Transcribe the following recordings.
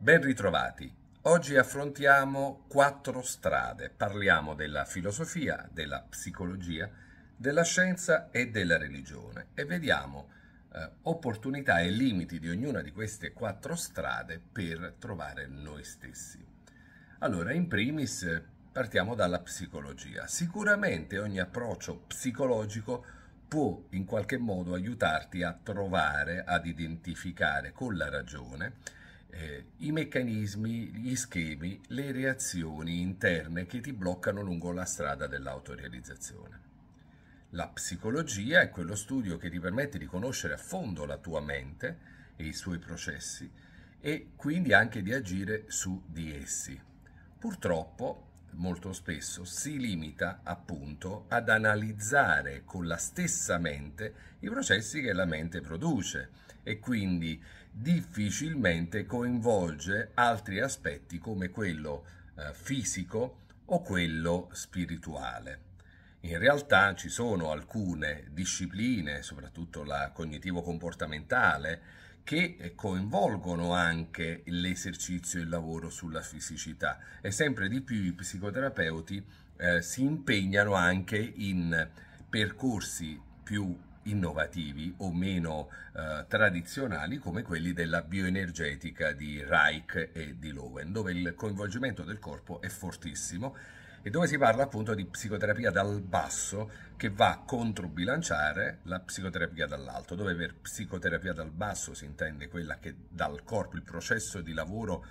Ben ritrovati. Oggi affrontiamo quattro strade. Parliamo della filosofia, della psicologia, della scienza e della religione e vediamo eh, opportunità e limiti di ognuna di queste quattro strade per trovare noi stessi. Allora, in primis partiamo dalla psicologia. Sicuramente ogni approccio psicologico può in qualche modo aiutarti a trovare, ad identificare con la ragione eh, i meccanismi, gli schemi, le reazioni interne che ti bloccano lungo la strada dell'autorealizzazione. La psicologia è quello studio che ti permette di conoscere a fondo la tua mente e i suoi processi e quindi anche di agire su di essi. Purtroppo molto spesso si limita appunto ad analizzare con la stessa mente i processi che la mente produce e quindi difficilmente coinvolge altri aspetti come quello eh, fisico o quello spirituale. In realtà ci sono alcune discipline, soprattutto la cognitivo-comportamentale, che coinvolgono anche l'esercizio e il lavoro sulla fisicità e sempre di più i psicoterapeuti eh, si impegnano anche in percorsi più innovativi o meno eh, tradizionali come quelli della bioenergetica di Reich e di Lowen, dove il coinvolgimento del corpo è fortissimo e dove si parla appunto di psicoterapia dal basso che va a controbilanciare la psicoterapia dall'alto, dove per psicoterapia dal basso si intende quella che dal corpo, il processo di lavoro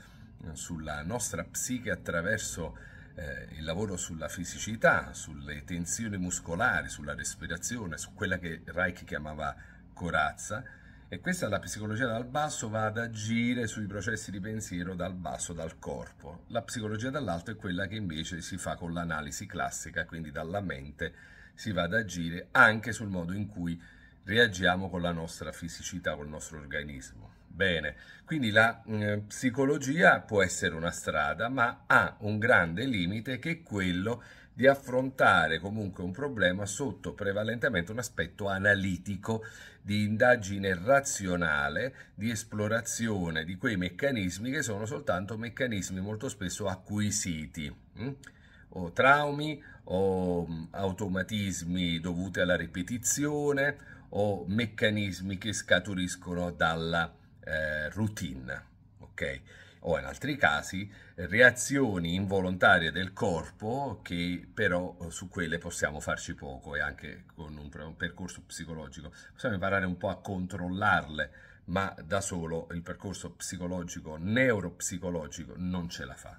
eh, sulla nostra psiche attraverso eh, il lavoro sulla fisicità, sulle tensioni muscolari, sulla respirazione, su quella che Reich chiamava corazza, e questa la psicologia dal basso va ad agire sui processi di pensiero dal basso, dal corpo. La psicologia dall'alto è quella che invece si fa con l'analisi classica, quindi dalla mente si va ad agire anche sul modo in cui reagiamo con la nostra fisicità, col nostro organismo bene. Quindi la mh, mm, psicologia può essere una strada, ma ha un grande limite che è quello di affrontare comunque un problema sotto prevalentemente un aspetto analitico, di indagine razionale, di esplorazione di quei meccanismi che sono soltanto meccanismi molto spesso acquisiti, mh? Mm? o traumi, o mm, automatismi dovuti alla ripetizione, o meccanismi che scaturiscono dalla eh, routine, ok? O in altri casi reazioni involontarie del corpo che però eh, su quelle possiamo farci poco e anche con un, percorso psicologico possiamo imparare un po' a controllarle, ma da solo il percorso psicologico, neuropsicologico non ce la fa.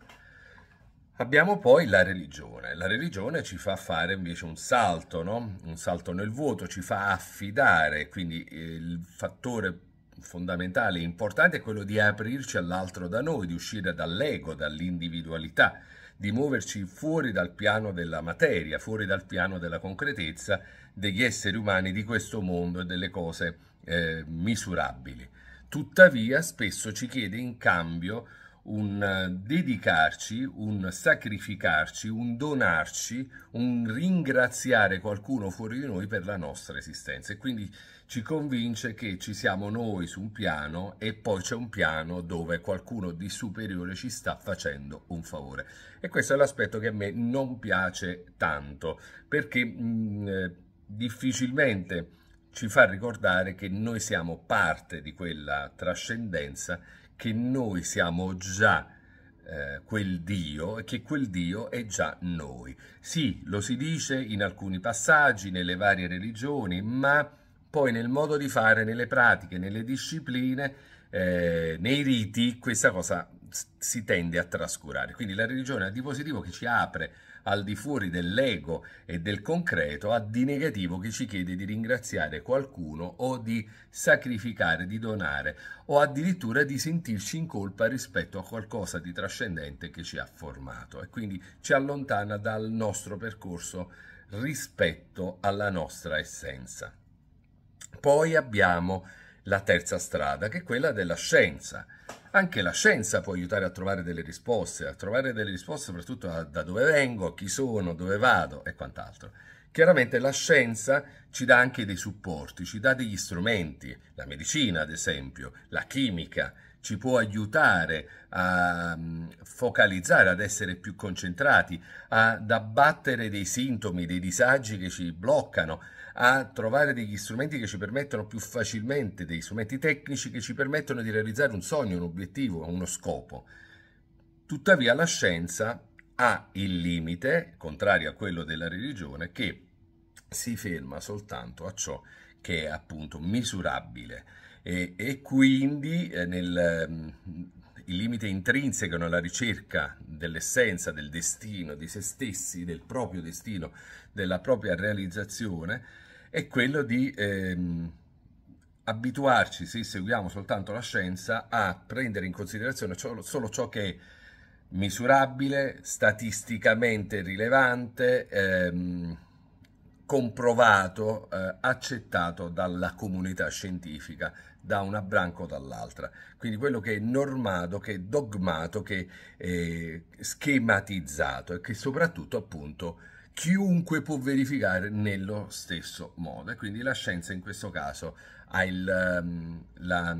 Abbiamo poi la religione. La religione ci fa fare invece un salto, no? un salto nel vuoto, ci fa affidare, quindi eh, il fattore fondamentale e importante è quello di aprirci all'altro da noi, di uscire dall'ego, dall'individualità, di muoverci fuori dal piano della materia, fuori dal piano della concretezza degli esseri umani di questo mondo e delle cose eh, misurabili. Tuttavia spesso ci chiede in cambio un eh, dedicarci, un sacrificarci, un donarci, un ringraziare qualcuno fuori di noi per la nostra esistenza. E quindi ci convince che ci siamo noi su un piano e poi c'è un piano dove qualcuno di superiore ci sta facendo un favore. E questo è l'aspetto che a me non piace tanto, perché mh, mm, eh, difficilmente ci fa ricordare che noi siamo parte di quella trascendenza che noi siamo già eh, quel Dio e che quel Dio è già noi. Sì, lo si dice in alcuni passaggi, nelle varie religioni, ma poi nel modo di fare, nelle pratiche, nelle discipline, eh, nei riti, questa cosa si tende a trascurare. Quindi la religione ha di positivo che ci apre al di fuori dell'ego e del concreto ha di negativo chi ci chiede di ringraziare qualcuno o di sacrificare, di donare o addirittura di sentirci in colpa rispetto a qualcosa di trascendente che ci ha formato e quindi ci allontana dal nostro percorso rispetto alla nostra essenza. Poi abbiamo la terza strada, che è quella della scienza. Anche la scienza può aiutare a trovare delle risposte, a trovare delle risposte soprattutto a, da dove vengo, chi sono, dove vado e quant'altro. Chiaramente la scienza ci dà anche dei supporti, ci dà degli strumenti, la medicina ad esempio, la chimica, ci può aiutare a mm, focalizzare, ad essere più concentrati, ad abbattere dei sintomi, dei disagi che ci bloccano, a trovare degli strumenti che ci permettono più facilmente, degli strumenti tecnici che ci permettono di realizzare un sogno, un obiettivo, uno scopo. Tuttavia la scienza ha il limite, contrario a quello della religione, che si ferma soltanto a ciò che è appunto misurabile e, e quindi eh, nel, mm, il limite intrinseco nella ricerca dell'essenza, del destino, di se stessi, del proprio destino, della propria realizzazione, è quello di ehm, abituarci, se seguiamo soltanto la scienza, a prendere in considerazione ciò, solo ciò che è misurabile, statisticamente rilevante, ehm, comprovato, eh, accettato dalla comunità scientifica, da una branca o dall'altra. Quindi quello che è normato, che è dogmato, che è eh, schematizzato e che soprattutto appunto chiunque può verificare nello stesso modo. E quindi la scienza in questo caso ha il, ehm, la,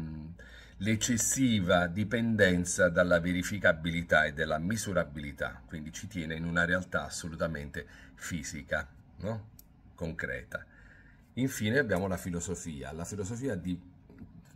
l'eccessiva dipendenza dalla verificabilità e dalla misurabilità, quindi ci tiene in una realtà assolutamente fisica. No? concreta. Infine abbiamo la filosofia. La filosofia di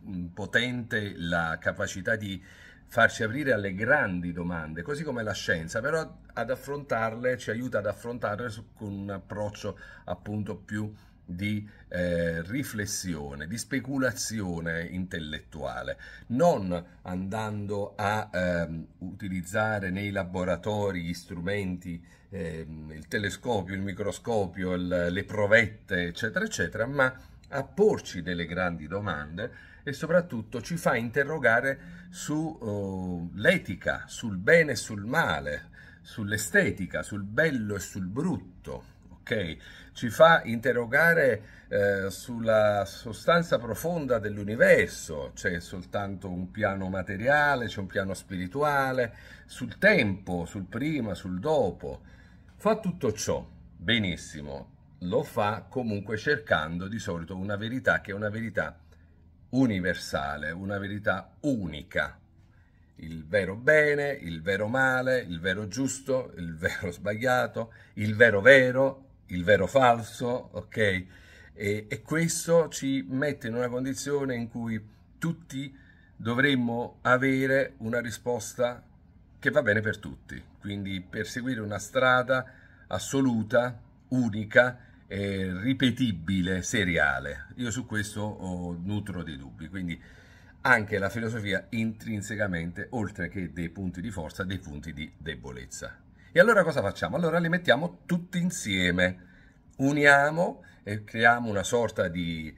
mm, potente la capacità di farci aprire alle grandi domande, così come la scienza, però ad affrontarle ci aiuta ad affrontarle con un approccio appunto più di eh, riflessione, di speculazione intellettuale, non andando a ehm, utilizzare nei laboratori gli strumenti, ehm, il telescopio, il microscopio, il, le provette, eccetera, eccetera, ma a porci delle grandi domande e soprattutto ci fa interrogare sull'etica, oh, uh, sul bene e sul male, sull'estetica, sul bello e sul brutto, Ok, ci fa interrogare eh, sulla sostanza profonda dell'universo, c'è soltanto un piano materiale, c'è un piano spirituale, sul tempo, sul prima, sul dopo. Fa tutto ciò, benissimo, lo fa comunque cercando di solito una verità che è una verità universale, una verità unica. Il vero bene, il vero male, il vero giusto, il vero sbagliato, il vero vero, il vero falso, ok? E, e questo ci mette in una condizione in cui tutti dovremmo avere una risposta che va bene per tutti, quindi perseguire una strada assoluta, unica, eh, ripetibile, seriale. Io su questo oh, nutro dei dubbi, quindi anche la filosofia intrinsecamente, oltre che dei punti di forza, dei punti di debolezza. E allora cosa facciamo? Allora li mettiamo tutti insieme, uniamo e creiamo una sorta di,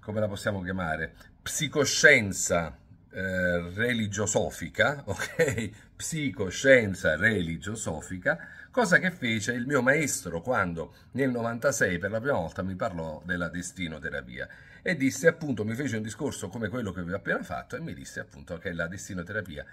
come la possiamo chiamare, psicoscienza eh, religiosofica, ok? Psicoscienza religiosofica, cosa che fece il mio maestro quando nel 96 per la prima volta mi parlò della destinoterapia e disse appunto, mi fece un discorso come quello che vi ho appena fatto e mi disse appunto che la destinoterapia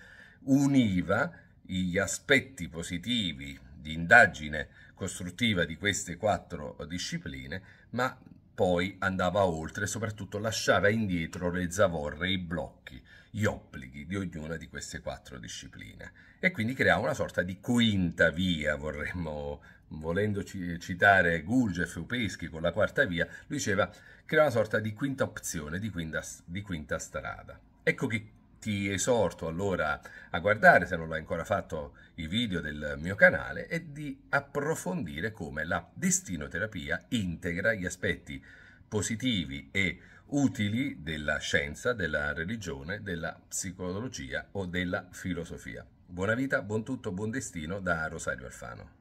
univa gli aspetti positivi di indagine costruttiva di queste quattro discipline, ma poi andava oltre e soprattutto lasciava indietro le zavorre, i blocchi, gli obblighi di ognuna di queste quattro discipline e quindi creava una sorta di quinta via, vorremmo volendo citare Gurdjieff o Peschi con la quarta via, lui diceva crea una sorta di quinta opzione, di quinta, di quinta strada. Ecco che ti esorto allora a guardare, se non l'hai ancora fatto, i video del mio canale e di approfondire come la destinoterapia integra gli aspetti positivi e utili della scienza, della religione, della psicologia o della filosofia. Buona vita, buon tutto, buon destino da Rosario Alfano.